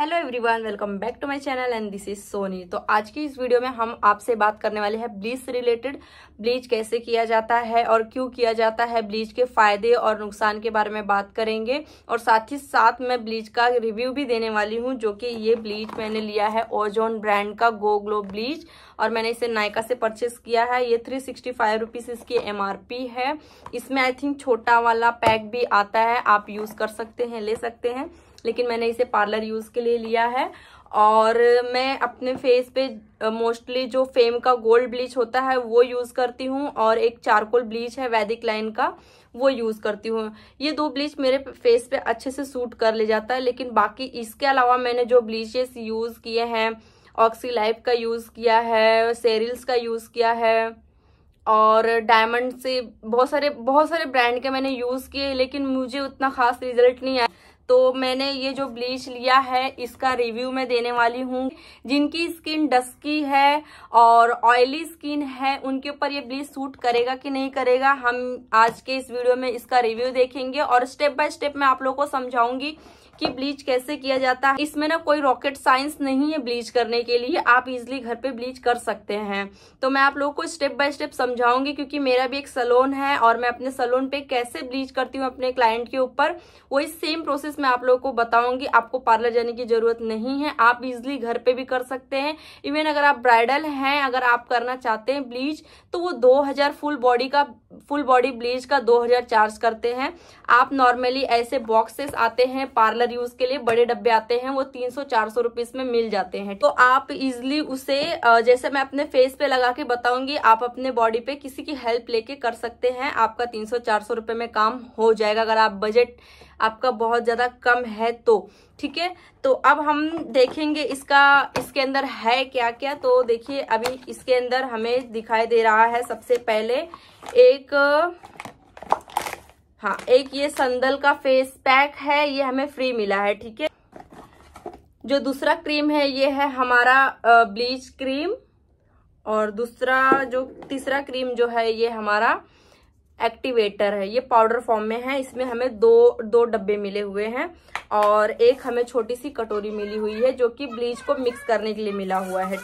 hello everyone welcome back to my channel and this is Soni तो आज की इस वीडियो में हम आपसे बात करने वाले हैं ब्लीच से रिलेटेड ब्लीच कैसे किया जाता है और क्यों किया जाता है ब्लीच के फायदे और नुकसान के बारे में बात करेंगे और साथ ही साथ मैं ब्लीच का रिव्यू भी देने वाली हूँ जो कि ये ब्लीच मैंने लिया है ओजोन ब्रांड का गो ग्लो ब्लीच और मैंने इसे नायका से परचेस किया है ये थ्री सिक्सटी इसकी एम है इसमें आई थिंक छोटा वाला पैक भी आता है आप यूज़ कर सकते हैं ले सकते हैं लेकिन मैंने इसे पार्लर यूज के लिए लिया है और मैं अपने फेस पे मोस्टली जो फेम का गोल्ड ब्लीच होता है वो यूज़ करती हूँ और एक चारकोल ब्लीच है वैदिक लाइन का वो यूज़ करती हूँ ये दो ब्लीच मेरे फेस पे अच्छे से सूट कर ले जाता है लेकिन बाकी इसके अलावा मैंने जो ब्लीचेस यूज़ किए हैं ऑक्सी लाइफ का यूज़ किया है सेरिल्स का यूज़ किया है और डायमंड से बहुत सारे बहुत सारे ब्रांड के मैंने यूज़ किए लेकिन मुझे उतना खास रिजल्ट नहीं आया तो मैंने ये जो ब्लीच लिया है इसका रिव्यू मैं देने वाली हूँ जिनकी स्किन डस्की है और ऑयली स्किन है उनके ऊपर ये ब्लीच सूट करेगा कि नहीं करेगा हम आज के इस वीडियो में इसका रिव्यू देखेंगे और स्टेप बाय स्टेप मैं आप लोगों को समझाऊंगी कि ब्लीच कैसे किया जाता है इसमें ना कोई रॉकेट साइंस नहीं है ब्लीच करने के लिए आप इजिली घर पे ब्लीच कर सकते हैं तो मैं आप लोगों को स्टेप बाय स्टेप समझाऊंगी क्योंकि मेरा भी एक सलोन है और मैं अपने सलोन पे कैसे ब्लीच करती हूँ अपने क्लाइंट के ऊपर वही सेम प्रोसेस मैं आप लोगों को बताऊंगी आपको पार्लर जाने की जरूरत नहीं है आप इजिली घर पे भी कर सकते हैं इवन अगर आप ब्राइडल हैं अगर आप करना चाहते हैं ब्लीच तो वो दो हजार फुल बॉडी का फुल बॉडी ब्लीच का दो हजार चार्ज करते हैं आप नॉर्मली ऐसे बॉक्सेस आते हैं पार्लर डेली यूज के लिए बड़े डब्बे आते हैं वो तीन सौ चार सौ रुपीज में मिल जाते हैं तो आप इजिली उसे जैसे मैं अपने फेस पे लगा के बताऊंगी आप अपने बॉडी पे किसी की हेल्प लेके कर सकते हैं आपका तीन सौ चार सौ रुपये में काम हो जाएगा अगर आप बजट आपका बहुत ज्यादा कम है तो ठीक है तो अब हम देखेंगे इसका इसके अंदर है क्या क्या तो देखिए अभी इसके अंदर हमें दिखाई दे रहा है सबसे पहले एक हाँ एक ये संदल का फेस पैक है ये हमें फ्री मिला है ठीक है जो दूसरा क्रीम है ये है हमारा ब्लीच क्रीम और दूसरा जो तीसरा क्रीम जो है ये हमारा एक्टिवेटर है ये पाउडर फॉर्म में है इसमें हमें दो दो डब्बे मिले हुए हैं और एक हमें छोटी सी कटोरी मिली हुई है जो कि ब्लीच को मिक्स करने के लिए मिला हुआ है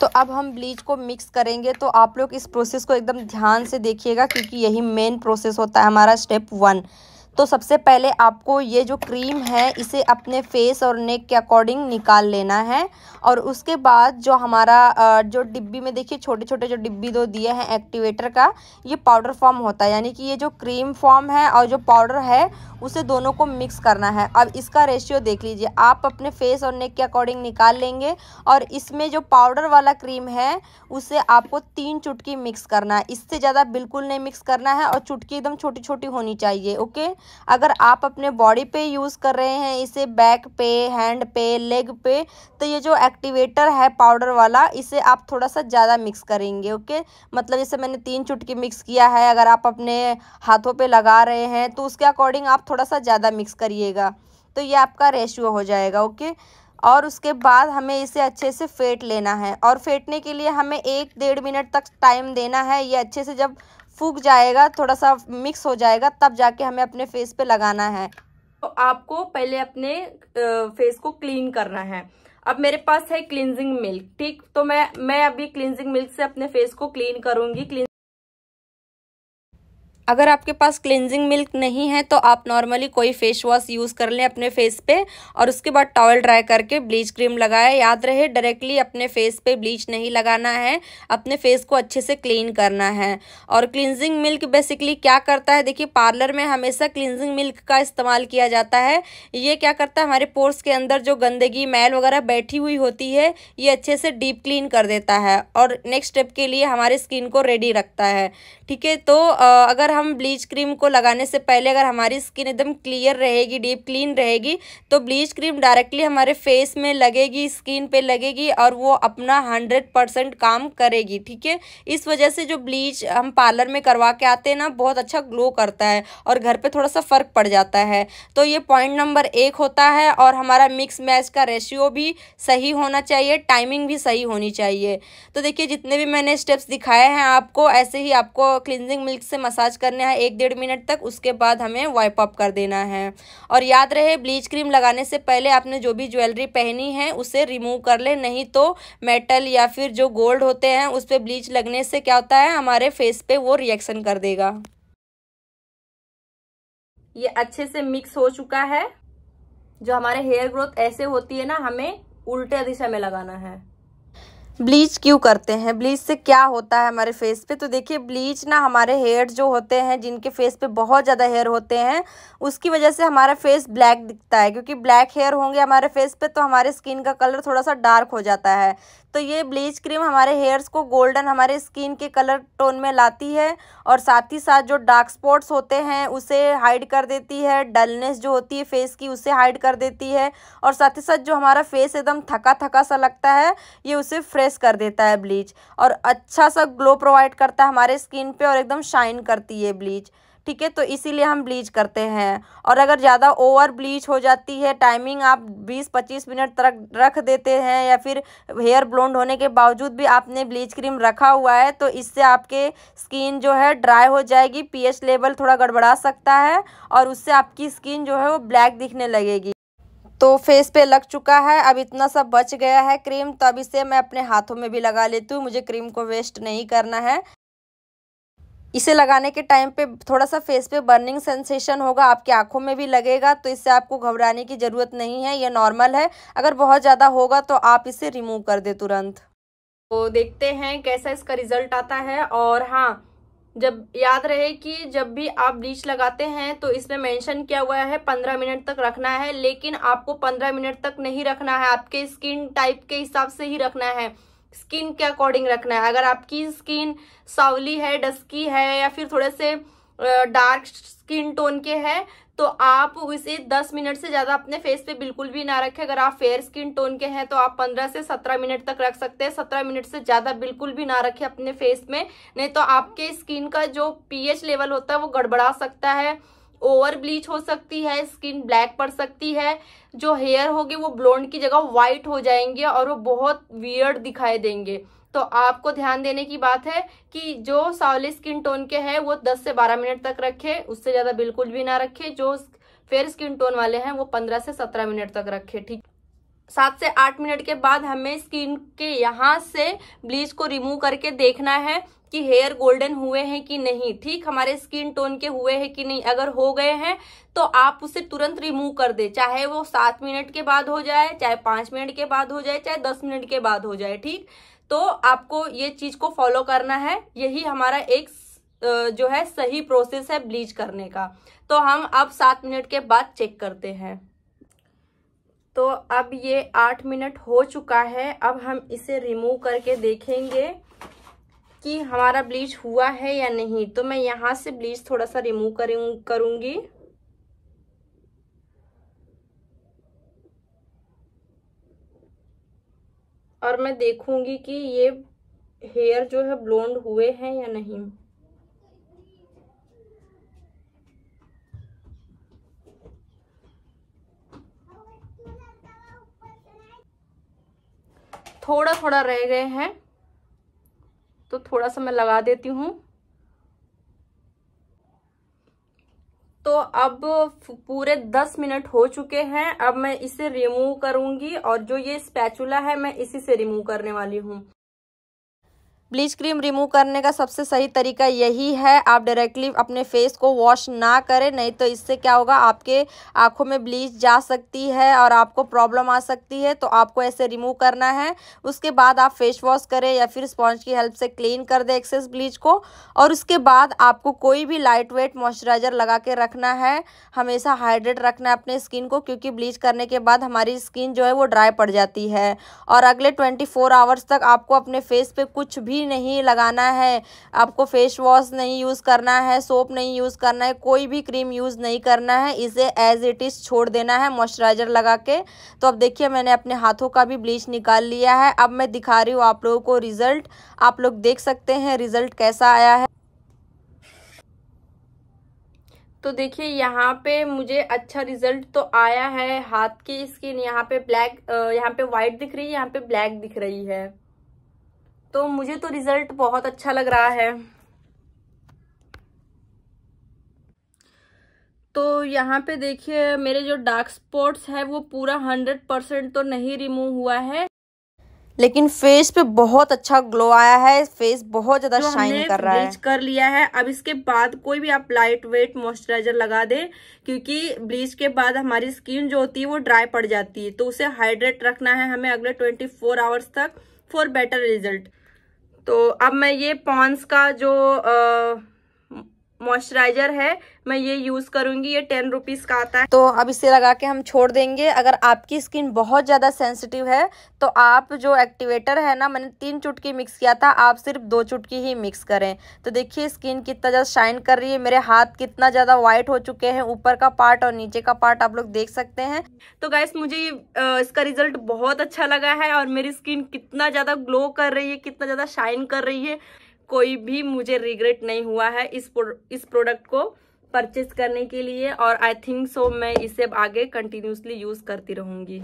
तो अब हम ब्लीच को मिक्स करेंगे तो आप लोग इस प्रोसेस को एकदम ध्यान से देखिएगा क्योंकि यही मेन प्रोसेस होता है हमारा स्टेप वन तो सबसे पहले आपको ये जो क्रीम है इसे अपने फेस और नेक के अकॉर्डिंग निकाल लेना है और उसके बाद जो हमारा जो डिब्बी में देखिए छोटे छोटे जो डिब्बी दो दिए हैं एक्टिवेटर का ये पाउडर फॉर्म होता है यानी कि ये जो क्रीम फॉर्म है और जो पाउडर है उसे दोनों को मिक्स करना है अब इसका रेशियो देख लीजिए आप अपने फेस और नेक के अकॉर्डिंग निकाल लेंगे और इसमें जो पाउडर वाला क्रीम है उसे आपको तीन चुटकी मिक्स करना है इससे ज़्यादा बिल्कुल नहीं मिक्स करना है और चुटकी एकदम छोटी छोटी होनी चाहिए ओके अगर आप अपने बॉडी पे यूज़ कर रहे हैं इसे बैक पे हैंड पे लेग पे तो ये जो एक्टिवेटर है पाउडर वाला इसे आप थोड़ा सा ज़्यादा मिक्स करेंगे ओके मतलब जैसे मैंने तीन चुटकी मिक्स किया है अगर आप अपने हाथों पर लगा रहे हैं तो उसके अकॉर्डिंग आप थोड़ा सा ज़्यादा मिक्स करिएगा तो ये आपका रेशियो हो जाएगा ओके और उसके बाद हमें इसे अच्छे से फेंट लेना है और फेंटने के लिए हमें एक डेढ़ मिनट तक टाइम देना है ये अच्छे से जब फूक जाएगा थोड़ा सा मिक्स हो जाएगा तब जाके हमें अपने फेस पे लगाना है तो आपको पहले अपने फेस को क्लीन करना है अब मेरे पास है क्लिनजिंग मिल्क ठीक तो मैं मैं अभी क्लिनजिंग मिल्क से अपने फेस को क्लीन करूंगी क्लीन अगर आपके पास क्लिनजिंग मिल्क नहीं है तो आप नॉर्मली कोई फेस वॉश यूज़ कर लें अपने फेस पे और उसके बाद टॉवल ड्राई करके ब्लीच क्रीम लगाएं याद रहे डायरेक्टली अपने फेस पे ब्लीच नहीं लगाना है अपने फेस को अच्छे से क्लीन करना है और क्लिनजिंग मिल्क बेसिकली क्या करता है देखिए पार्लर में हमेशा क्लिनजिंग मिल्क का इस्तेमाल किया जाता है ये क्या करता है हमारे पोर्स के अंदर जो गंदगी मैल वगैरह बैठी हुई होती है ये अच्छे से डीप क्लीन कर देता है और नेक्स्ट स्टेप के लिए हमारे स्किन को रेडी रखता है ठीक है तो अगर हम ब्लीच क्रीम को लगाने से पहले अगर हमारी स्किन एकदम क्लियर रहेगी डीप क्लीन रहेगी तो ब्लीच क्रीम डायरेक्टली हमारे फेस में लगेगी स्किन पे लगेगी और वो अपना हंड्रेड परसेंट काम करेगी ठीक है इस वजह से जो ब्लीच हम पार्लर में करवा के आते हैं ना बहुत अच्छा ग्लो करता है और घर पर थोड़ा सा फ़र्क पड़ जाता है तो ये पॉइंट नंबर एक होता है और हमारा मिक्स मैच का रेशियो भी सही होना चाहिए टाइमिंग भी सही होनी चाहिए तो देखिए जितने भी मैंने स्टेप्स दिखाए हैं आपको ऐसे ही आपको क्लिनजिंग मिल्क से मसाज करना है एक डेढ़ मिनट तक उसके बाद हमें वाइप अप कर देना है और याद रहे ब्लीच क्रीम लगाने से पहले आपने जो भी ज्वेलरी पहनी है उसे रिमूव कर ले नहीं तो मेटल या फिर जो गोल्ड होते हैं उस पर ब्लीच लगने से क्या होता है हमारे फेस पे वो रिएक्शन कर देगा ये अच्छे से मिक्स हो चुका है जो हमारे हेयर ग्रोथ ऐसे होती है ना हमें उल्टे दिशा में लगाना है ब्लीच क्यों करते हैं ब्लीच से क्या होता है हमारे फेस पे तो देखिए ब्लीच ना हमारे हेयर जो होते हैं जिनके फेस पे बहुत ज़्यादा हेयर होते हैं उसकी वजह से हमारा फेस ब्लैक दिखता है क्योंकि ब्लैक हेयर होंगे हमारे फेस पे तो हमारे स्किन का कलर थोड़ा सा डार्क हो जाता है तो ये ब्लीच क्रीम हमारे हेयर्स को गोल्डन हमारे स्किन के कलर टोन में लाती है और साथ ही साथ जो डार्क स्पॉट्स होते हैं उसे हाइड कर देती है डलनेस जो होती है फेस की उसे हाइड कर देती है और साथ ही साथ जो हमारा फेस एकदम थका थका सा लगता है ये उसे फ्रेश प्रेस कर देता है ब्लीच और अच्छा सा ग्लो प्रोवाइड करता है हमारे स्किन पे और एकदम शाइन करती है ब्लीच ठीक है तो इसीलिए हम ब्लीच करते हैं और अगर ज़्यादा ओवर ब्लीच हो जाती है टाइमिंग आप 20-25 मिनट तक रख देते हैं या फिर हेयर ब्लोंड होने के बावजूद भी आपने ब्लीच क्रीम रखा हुआ है तो इससे आपके स्किन जो है ड्राई हो जाएगी पीएच लेवल थोड़ा गड़बड़ा सकता है और उससे आपकी स्किन जो है वो ब्लैक दिखने लगेगी तो फेस पे लग चुका है अब इतना सब बच गया है क्रीम तो अब इसे मैं अपने हाथों में भी लगा लेती हूँ मुझे क्रीम को वेस्ट नहीं करना है इसे लगाने के टाइम पे थोड़ा सा फेस पे बर्निंग सेंसेशन होगा आपकी आंखों में भी लगेगा तो इससे आपको घबराने की ज़रूरत नहीं है यह नॉर्मल है अगर बहुत ज़्यादा होगा तो आप इसे रिमूव कर दे तुरंत तो देखते हैं कैसा इसका रिजल्ट आता है और हाँ जब याद रहे कि जब भी आप ब्लीच लगाते हैं तो इसमें मेंशन किया हुआ है पंद्रह मिनट तक रखना है लेकिन आपको पंद्रह मिनट तक नहीं रखना है आपके स्किन टाइप के हिसाब से ही रखना है स्किन के अकॉर्डिंग रखना है अगर आपकी स्किन सावली है डस्की है या फिर थोड़े से डार्क स्किन टोन के हैं तो आप इसे 10 मिनट से ज़्यादा अपने फेस पे बिल्कुल भी ना रखें अगर आप फेयर स्किन टोन के हैं तो आप 15 से 17 मिनट तक रख सकते हैं 17 मिनट से ज़्यादा बिल्कुल भी ना रखें अपने फेस में नहीं तो आपके स्किन का जो पीएच लेवल होता है वो गड़बड़ा सकता है ओवर ब्लीच हो सकती है स्किन ब्लैक पड़ सकती है जो हेयर होगी वो ब्लोन्ड की जगह वाइट हो जाएंगे और वो बहुत वियर्ड दिखाई देंगे तो आपको ध्यान देने की बात है कि जो सावली स्किन टोन के हैं वो 10 से 12 मिनट तक रखें उससे ज़्यादा बिल्कुल भी ना रखें जो फेयर स्किन टोन वाले हैं वो 15 से 17 मिनट तक रखें ठीक सात से आठ मिनट के बाद हमें स्किन के यहाँ से ब्लीच को रिमूव करके देखना है कि हेयर गोल्डन हुए हैं कि नहीं ठीक हमारे स्किन टोन के हुए हैं कि नहीं अगर हो गए हैं तो आप उसे तुरंत रिमूव कर दे चाहे वो सात मिनट के बाद हो जाए चाहे पांच मिनट के बाद हो जाए चाहे दस मिनट के बाद हो जाए ठीक तो आपको ये चीज को फॉलो करना है यही हमारा एक जो है सही प्रोसेस है ब्लीच करने का तो हम अब सात मिनट के बाद चेक करते हैं तो अब ये आठ मिनट हो चुका है अब हम इसे रिमूव करके देखेंगे कि हमारा ब्लीच हुआ है या नहीं तो मैं यहाँ से ब्लीच थोड़ा सा रिमूव करूँ करूँगी और मैं देखूंगी कि ये हेयर जो है ब्लोंड हुए हैं या नहीं थोड़ा थोड़ा रह गए हैं तो थोड़ा सा मैं लगा देती हूँ तो अब पूरे दस मिनट हो चुके हैं अब मैं इसे रिमूव करूंगी और जो ये स्पैचुला है मैं इसी से रिमूव करने वाली हूँ ब्लीच क्रीम रिमूव करने का सबसे सही तरीका यही है आप डायरेक्टली अपने फेस को वॉश ना करें नहीं तो इससे क्या होगा आपके आँखों में ब्लीच जा सकती है और आपको प्रॉब्लम आ सकती है तो आपको ऐसे रिमूव करना है उसके बाद आप फेस वॉश करें या फिर स्पॉन्ज की हेल्प से क्लीन कर दें एक्सेस ब्लीच को और उसके बाद आपको कोई भी लाइट वेट मॉइस्चराइज़र लगा के रखना है हमेशा हाइड्रेट रखना है अपने स्किन को क्योंकि ब्लीच करने के बाद हमारी स्किन जो है वो ड्राई पड़ जाती है और अगले ट्वेंटी आवर्स तक आपको अपने फेस पर कुछ भी भी नहीं लगाना है आपको फेस वॉश नहीं यूज़ करना है सोप नहीं यूज़ करना है कोई भी क्रीम यूज़ नहीं करना है इसे एज इट इज़ छोड़ देना है मॉइस्चराइज़र लगा के तो अब देखिए मैंने अपने हाथों का भी ब्लीच निकाल लिया है अब मैं दिखा रही हूँ आप लोगों को रिज़ल्ट आप लोग देख सकते हैं रिज़ल्ट कैसा आया है तो देखिए यहाँ पे मुझे अच्छा रिजल्ट तो आया है हाथ की स्किन यहाँ पे ब्लैक यहाँ पे वाइट दिख रही है यहाँ पे ब्लैक दिख रही है तो मुझे तो रिजल्ट बहुत अच्छा लग रहा है तो यहाँ पे देखिए मेरे जो डार्क स्पॉट्स है वो पूरा हंड्रेड परसेंट तो नहीं रिमूव हुआ है लेकिन फेस पे बहुत अच्छा ग्लो आया है फेस बहुत ज्यादा शाइन कर रहा है कर लिया है अब इसके बाद कोई भी आप लाइट वेट मॉइस्चराइजर लगा दें क्योंकि ब्लीच के बाद हमारी स्किन जो होती है वो ड्राई पड़ जाती है तो उसे हाइड्रेट रखना है हमें अगले ट्वेंटी फोर आवर्स तक फॉर बेटर रिजल्ट तो अब मैं ये पॉन्स का जो आ, मॉइस्चराइजर है मैं ये यूज़ करूंगी ये टेन रुपीज़ का आता है तो अब इसे लगा के हम छोड़ देंगे अगर आपकी स्किन बहुत ज़्यादा सेंसिटिव है तो आप जो एक्टिवेटर है ना मैंने तीन चुटकी मिक्स किया था आप सिर्फ दो चुटकी ही मिक्स करें तो देखिए स्किन कितना ज़्यादा शाइन कर रही है मेरे हाथ कितना ज़्यादा व्हाइट हो चुके हैं ऊपर का पार्ट और नीचे का पार्ट आप लोग देख सकते हैं तो गैस मुझे इसका रिजल्ट बहुत अच्छा लगा है और मेरी स्किन कितना ज़्यादा ग्लो कर रही है कितना ज़्यादा शाइन कर रही है कोई भी मुझे रिग्रेट नहीं हुआ है इस प्रो, इस प्रोडक्ट को परचेज करने के लिए और आई थिंक सो मैं इसे आगे कंटिन्यूसली यूज़ करती रहूँगी